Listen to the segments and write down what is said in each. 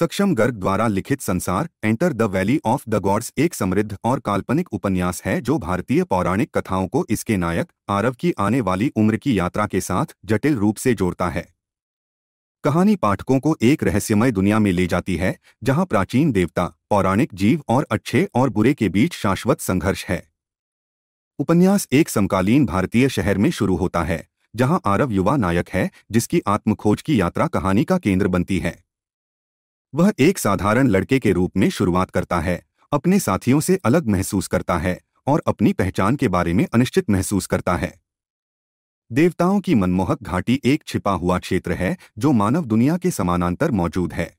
सक्षम गर्ग द्वारा लिखित Sansar enter the valley of the gods एक समृद्ध और काल्पनिक उपन्यास है जो भारतीय पौराणिक कथाओं को इसके नायक आरव की आने वाली उम्र की यात्रा के साथ जटिल रूप से जोड़ता है कहानी पाठकों को एक रहस्यमय दुनिया में ले जाती है जहां प्राचीन देवता पौराणिक जीव और अच्छे और बुरे के बीच शाश्वत संघर्ष है उपन्यास एक समकालीन भारतीय शहर में शुरू होता है जहां आरव युवा नायक है जिसकी आत्मखोज की यात्रा कहानी का केंद्र बनती है वह एक साधारण लड़के के रूप में शुरुआत करता है अपने साथियों से अलग महसूस करता है और अपनी पहचान के बारे में अनिश्चित महसूस करता है देवताओं की मनमोहक घाटी एक छिपा हुआ क्षेत्र है जो मानव दुनिया के समानांतर मौजूद है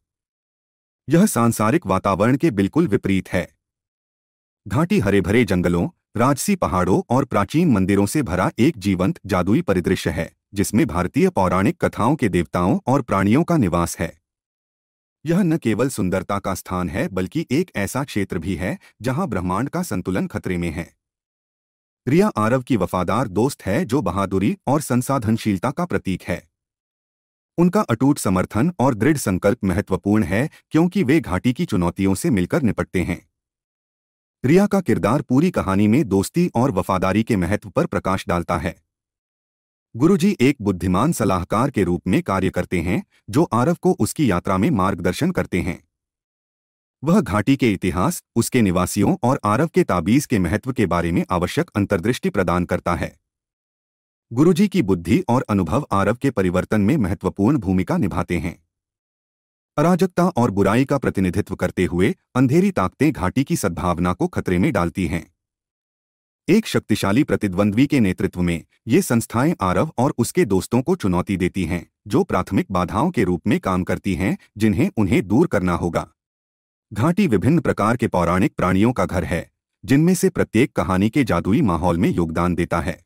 यह सांसारिक वातावरण के बिल्कुल विपरीत है घाटी हरे भरे जंगलों राजसी पहाड़ों और प्राचीन मंदिरों से भरा एक जीवंत जादुई परिदृश्य है जिसमें भारतीय पौराणिक कथाओं के देवताओं और प्राणियों का निवास है यह न केवल सुंदरता का स्थान है बल्कि एक ऐसा क्षेत्र भी है जहां ब्रह्मांड का संतुलन खतरे में है रिया आरव की वफादार दोस्त है जो बहादुरी और संसाधनशीलता का प्रतीक है उनका अटूट समर्थन और दृढ़ संकल्प महत्वपूर्ण है क्योंकि वे घाटी की चुनौतियों से मिलकर निपटते हैं रिया का किरदार पूरी कहानी में दोस्ती और वफादारी के महत्व पर प्रकाश डालता है गुरुजी एक बुद्धिमान सलाहकार के रूप में कार्य करते हैं जो आरव को उसकी यात्रा में मार्गदर्शन करते हैं वह घाटी के इतिहास उसके निवासियों और आरव के ताबीज के महत्व के बारे में आवश्यक अंतर्दृष्टि प्रदान करता है गुरुजी की बुद्धि और अनुभव आरव के परिवर्तन में महत्वपूर्ण भूमिका निभाते हैं अराजकता और बुराई का प्रतिनिधित्व करते हुए अंधेरी ताकतें घाटी की सद्भावना को खतरे में डालती हैं एक शक्तिशाली प्रतिद्वंद्वी के नेतृत्व में ये संस्थाएं आरव और उसके दोस्तों को चुनौती देती हैं जो प्राथमिक बाधाओं के रूप में काम करती हैं जिन्हें उन्हें दूर करना होगा घाटी विभिन्न प्रकार के पौराणिक प्राणियों का घर है जिनमें से प्रत्येक कहानी के जादुई माहौल में योगदान देता है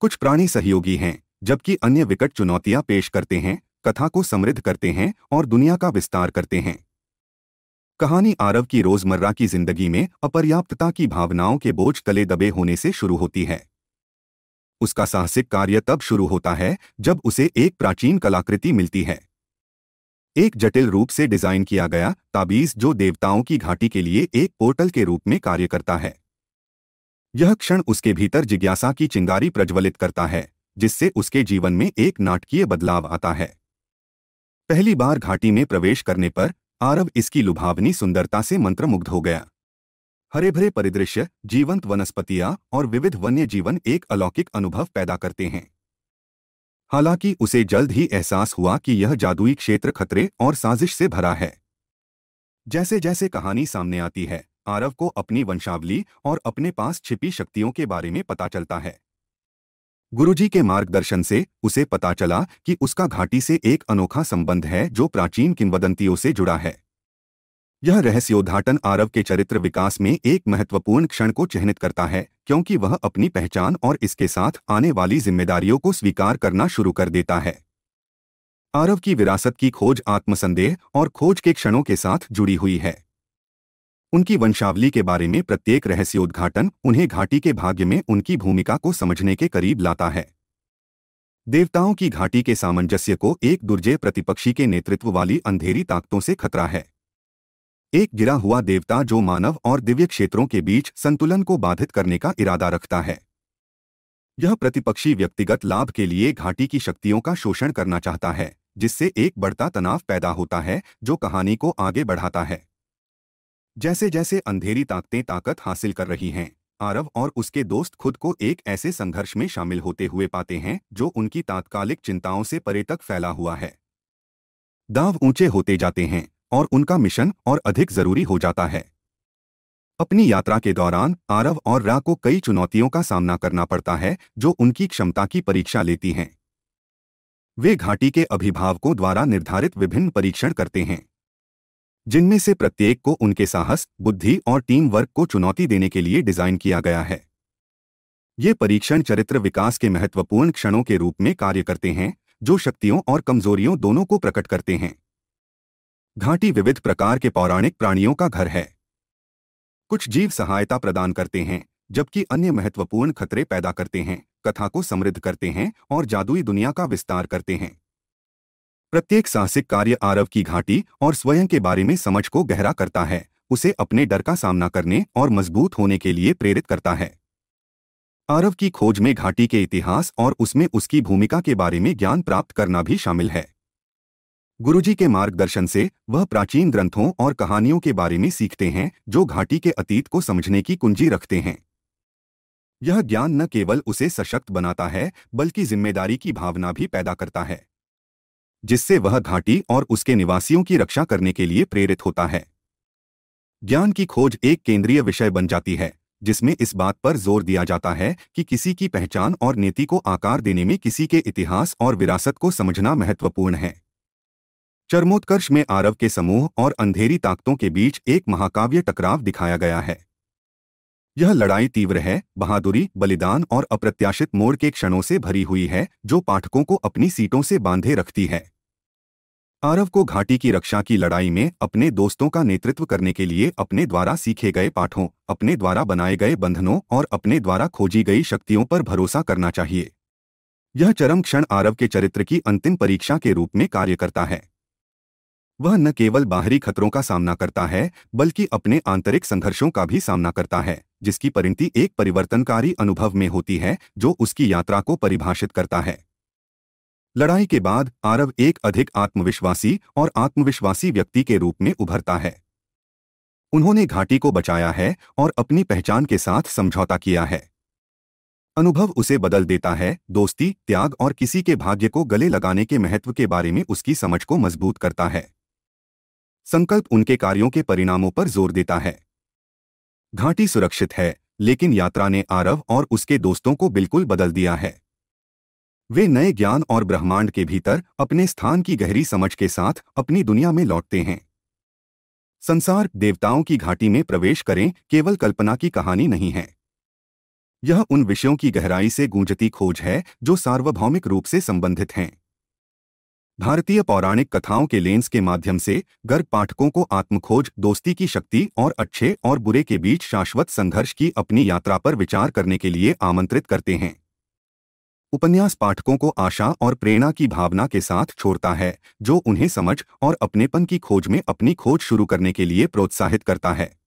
कुछ प्राणी सहयोगी हैं जबकि अन्य विकट चुनौतियां पेश करते हैं कथा को समृद्ध करते हैं और दुनिया का विस्तार करते हैं कहानी आरव की रोजमर्रा की जिंदगी में अपर्याप्तता की भावनाओं के बोझ तले दबे होने से शुरू होती है उसका साहसिक कार्य तब शुरू होता है जब उसे एक प्राचीन कलाकृति मिलती है एक जटिल रूप से डिजाइन किया गया ताबीज जो देवताओं की घाटी के लिए एक पोर्टल के रूप में कार्य करता है यह क्षण उसके भीतर जिज्ञासा की चिंगारी प्रज्वलित करता है जिससे उसके जीवन में एक नाटकीय बदलाव आता है पहली बार घाटी में प्रवेश करने पर आरव इसकी लुभावनी सुंदरता से मंत्रमुग्ध हो गया हरे भरे परिदृश्य जीवंत वनस्पतियां और विविध वन्य जीवन एक अलौकिक अनुभव पैदा करते हैं हालांकि उसे जल्द ही एहसास हुआ कि यह जादुई क्षेत्र खतरे और साजिश से भरा है जैसे जैसे कहानी सामने आती है आरव को अपनी वंशावली और अपने पास छिपी शक्तियों के बारे में पता चलता है गुरुजी के मार्गदर्शन से उसे पता चला कि उसका घाटी से एक अनोखा संबंध है जो प्राचीन किंवदंतियों से जुड़ा है यह रहस्योद्घाटन आरव के चरित्र विकास में एक महत्वपूर्ण क्षण को चिन्हित करता है क्योंकि वह अपनी पहचान और इसके साथ आने वाली जिम्मेदारियों को स्वीकार करना शुरू कर देता है आरव की विरासत की खोज आत्मसंदेह और खोज के क्षणों के साथ जुड़ी हुई है उनकी वंशावली के बारे में प्रत्येक रहस्योद्घाटन उन्हें घाटी के भाग्य में उनकी भूमिका को समझने के करीब लाता है देवताओं की घाटी के सामंजस्य को एक दुर्जय प्रतिपक्षी के नेतृत्व वाली अंधेरी ताकतों से खतरा है एक गिरा हुआ देवता जो मानव और दिव्य क्षेत्रों के बीच संतुलन को बाधित करने का इरादा रखता है यह प्रतिपक्षी व्यक्तिगत लाभ के लिए घाटी की शक्तियों का शोषण करना चाहता है जिससे एक बढ़ता तनाव पैदा होता है जो कहानी को आगे बढ़ाता है जैसे जैसे अंधेरी ताकतें ताकत हासिल कर रही हैं आरव और उसके दोस्त खुद को एक ऐसे संघर्ष में शामिल होते हुए पाते हैं जो उनकी तात्कालिक चिंताओं से परे तक फैला हुआ है दाव ऊंचे होते जाते हैं और उनका मिशन और अधिक जरूरी हो जाता है अपनी यात्रा के दौरान आरव और रा को कई चुनौतियों का सामना करना पड़ता है जो उनकी क्षमता की परीक्षा लेती हैं वे घाटी के अभिभावकों द्वारा निर्धारित विभिन्न परीक्षण करते हैं जिनमें से प्रत्येक को उनके साहस बुद्धि और टीम वर्क को चुनौती देने के लिए डिजाइन किया गया है ये परीक्षण चरित्र विकास के महत्वपूर्ण क्षणों के रूप में कार्य करते हैं जो शक्तियों और कमजोरियों दोनों को प्रकट करते हैं घाटी विविध प्रकार के पौराणिक प्राणियों का घर है कुछ जीव सहायता प्रदान करते हैं जबकि अन्य महत्वपूर्ण खतरे पैदा करते हैं कथा को समृद्ध करते हैं और जादुई दुनिया का विस्तार करते हैं प्रत्येक साहसिक कार्य आरव की घाटी और स्वयं के बारे में समझ को गहरा करता है उसे अपने डर का सामना करने और मजबूत होने के लिए प्रेरित करता है आरव की खोज में घाटी के इतिहास और उसमें उसकी भूमिका के बारे में ज्ञान प्राप्त करना भी शामिल है गुरुजी के मार्गदर्शन से वह प्राचीन ग्रंथों और कहानियों के बारे में सीखते हैं जो घाटी के अतीत को समझने की कुंजी रखते हैं यह ज्ञान न केवल उसे सशक्त बनाता है बल्कि जिम्मेदारी की भावना भी पैदा करता है जिससे वह घाटी और उसके निवासियों की रक्षा करने के लिए प्रेरित होता है ज्ञान की खोज एक केंद्रीय विषय बन जाती है जिसमें इस बात पर जोर दिया जाता है कि किसी की पहचान और नीति को आकार देने में किसी के इतिहास और विरासत को समझना महत्वपूर्ण है चरमोत्कर्ष में आरव के समूह और अंधेरी ताकतों के बीच एक महाकाव्य टकराव दिखाया गया है यह लड़ाई तीव्र है बहादुरी बलिदान और अप्रत्याशित मोड़ के क्षणों से भरी हुई है जो पाठकों को अपनी सीटों से बांधे रखती है आरव को घाटी की रक्षा की लड़ाई में अपने दोस्तों का नेतृत्व करने के लिए अपने द्वारा सीखे गए पाठों अपने द्वारा बनाए गए बंधनों और अपने द्वारा खोजी गई शक्तियों पर भरोसा करना चाहिए यह चरम क्षण आरव के चरित्र की अंतिम परीक्षा के रूप में कार्य करता है वह न केवल बाहरी खतरों का सामना करता है बल्कि अपने आंतरिक संघर्षों का भी सामना करता है जिसकी परिणति एक परिवर्तनकारी अनुभव में होती है जो उसकी यात्रा को परिभाषित करता है लड़ाई के बाद आरव एक अधिक आत्मविश्वासी और आत्मविश्वासी व्यक्ति के रूप में उभरता है उन्होंने घाटी को बचाया है और अपनी पहचान के साथ समझौता किया है अनुभव उसे बदल देता है दोस्ती त्याग और किसी के भाग्य को गले लगाने के महत्व के बारे में उसकी समझ को मजबूत करता है संकल्प उनके कार्यों के परिणामों पर जोर देता है घाटी सुरक्षित है लेकिन यात्रा ने आरव और उसके दोस्तों को बिल्कुल बदल दिया है वे नए ज्ञान और ब्रह्मांड के भीतर अपने स्थान की गहरी समझ के साथ अपनी दुनिया में लौटते हैं संसार देवताओं की घाटी में प्रवेश करें केवल कल्पना की कहानी नहीं है यह उन विषयों की गहराई से गूंजती खोज है जो सार्वभौमिक रूप से संबंधित हैं भारतीय पौराणिक कथाओं के लेंस के माध्यम से गर्ग पाठकों को आत्मखोज दोस्ती की शक्ति और अच्छे और बुरे के बीच शाश्वत संघर्ष की अपनी यात्रा पर विचार करने के लिए आमंत्रित करते हैं उपन्यास पाठकों को आशा और प्रेरणा की भावना के साथ छोड़ता है जो उन्हें समझ और अपनेपन की खोज में अपनी खोज शुरू करने के लिए प्रोत्साहित करता है